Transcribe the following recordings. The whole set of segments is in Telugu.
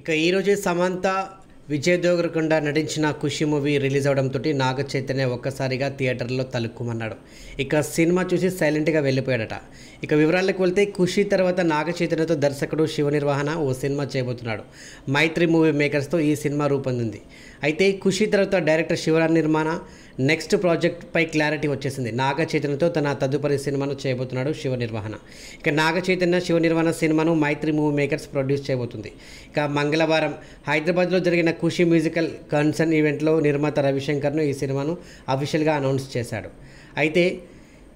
ఇక ఈరోజే సమంత విజయ్ దేవరకొండ నటించిన ఖుషి మూవీ రిలీజ్ అవడంతో నాగ చైతన్య ఒక్కసారిగా థియేటర్లో తలుక్కుమన్నాడు ఇక సినిమా చూసి సైలెంట్గా వెళ్ళిపోయాడట ఇక వివరాలకు వెళ్తే ఖుషి తర్వాత నాగ చైతన్యతో దర్శకుడు శివ నిర్వహణ ఓ సినిమా చేయబోతున్నాడు మైత్రి మూవీ మేకర్స్తో ఈ సినిమా రూపొందింది అయితే ఖుషి తర్వాత డైరెక్టర్ శివరాజ్ నిర్మాణ నెక్స్ట్ ప్రాజెక్ట్పై క్లారిటీ వచ్చేసింది నాగ చైతన్యతో తన తదుపరి సినిమాను చేయబోతున్నాడు శివ నిర్వహణ ఇక నాగ చైతన్య శివ నిర్వహణ సినిమాను మైత్రి మూవీ మేకర్స్ ప్రొడ్యూస్ చేయబోతుంది ఇక మంగళవారం హైదరాబాద్లో జరిగిన ఖుషి మ్యూజికల్ కన్సర్న్ ఈవెంట్లో నిర్మాత రవిశంకర్ను ఈ సినిమాను అఫీషియల్గా అనౌన్స్ చేశాడు అయితే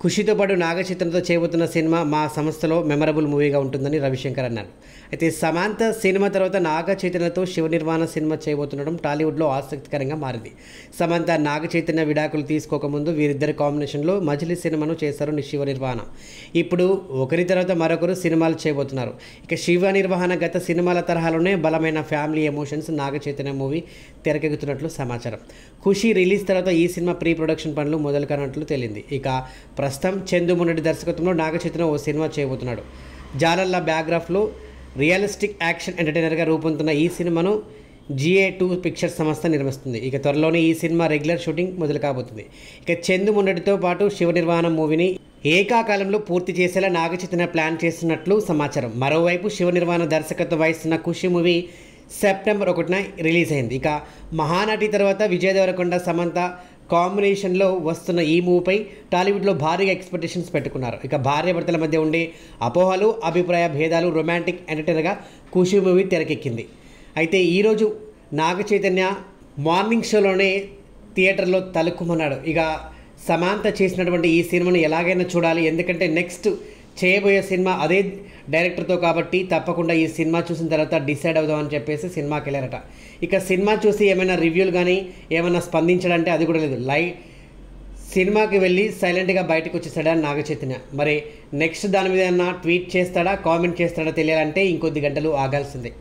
ఖుషితో పాటు నాగచిత్రంతో చేయబోతున్న సినిమా మా సంస్థలో మెమరబుల్ మూవీగా ఉంటుందని రవిశంకర్ అన్నారు అయితే సమాంత సినిమా తర్వాత నాగ చైతన్యతో నిర్మాణ సినిమా చేయబోతుండడం టాలీవుడ్లో ఆసక్తికరంగా మారింది సమాంత నాగ చైతన్య విడాకులు తీసుకోకముందు వీరిద్దరి కాంబినేషన్లో మజిలి సినిమాను చేశారు శివ నిర్వహణ ఇప్పుడు ఒకరి తర్వాత మరొకరు సినిమాలు చేయబోతున్నారు ఇక శివ నిర్వహణ గత సినిమాల తరహాలోనే బలమైన family emotions Naga Chaitanya movie తెరకెక్కుతున్నట్లు సమాచారం ఖుషి రిలీజ్ తర్వాత ఈ సినిమా ప్రీ ప్రొడక్షన్ పనులు మొదలు కానట్లు తేలింది ఇక ప్రస్తుతం చందుమునడి దర్శకత్వంలో నాగచైతన్య ఓ సినిమా చేయబోతున్నాడు జాలల్లా బ్యాగ్రాఫ్లో రియలిస్టిక్ యాక్షన్ ఎంటర్టైనర్గా రూపొందుతున్న ఈ సినిమాను జిఏ టూ పిక్చర్స్ సంస్థ నిర్మిస్తుంది ఇక త్వరలోనే ఈ సినిమా రెగ్యులర్ షూటింగ్ మొదలు కాబోతుంది ఇక చందు మున్నటితో పాటు శివ నిర్వహణ మూవీని ఏకాకాలంలో పూర్తి చేసేలా నాగచైతన్య ప్లాన్ చేస్తున్నట్లు సమాచారం మరోవైపు శివ నిర్వహణ దర్శకత్వం వహిస్తున్న ఖుషి మూవీ సెప్టెంబర్ ఒకటిన రిలీజ్ అయింది ఇక మహానటి తర్వాత విజయ్ దేవరకొండ సమంత కాంబినేషన్లో వస్తున్న ఈ మూవీపై టాలీవుడ్లో భారీగా ఎక్స్పెక్టేషన్స్ పెట్టుకున్నారు ఇక భార్య భర్తల మధ్య ఉండే అపోహలు అభిప్రాయ భేదాలు రొమాంటిక్ ఎంటర్టైనర్గా ఖుషి మూవీ తెరకెక్కింది అయితే ఈరోజు నాగ చైతన్య మార్నింగ్ షోలోనే థియేటర్లో తలుక్కుమన్నాడు ఇక సమాంత చేసినటువంటి ఈ సినిమాను ఎలాగైనా చూడాలి ఎందుకంటే నెక్స్ట్ చేయబోయే సినిమా అదే డైరెక్టర్తో కాబట్టి తప్పకుండా ఈ సినిమా చూసిన తర్వాత డిసైడ్ అవుదామని చెప్పేసి సినిమాకి వెళ్ళారట ఇక సినిమా చూసి ఏమైనా రివ్యూలు కానీ ఏమైనా స్పందించడంటే అది కూడా లేదు లై సినిమాకి వెళ్ళి సైలెంట్గా బయటకు అని నాగ చైతన్య మరి నెక్స్ట్ దాని మీద ట్వీట్ చేస్తాడా కామెంట్ చేస్తాడా తెలియాలంటే ఇంకొద్ది గంటలు ఆగాల్సిందే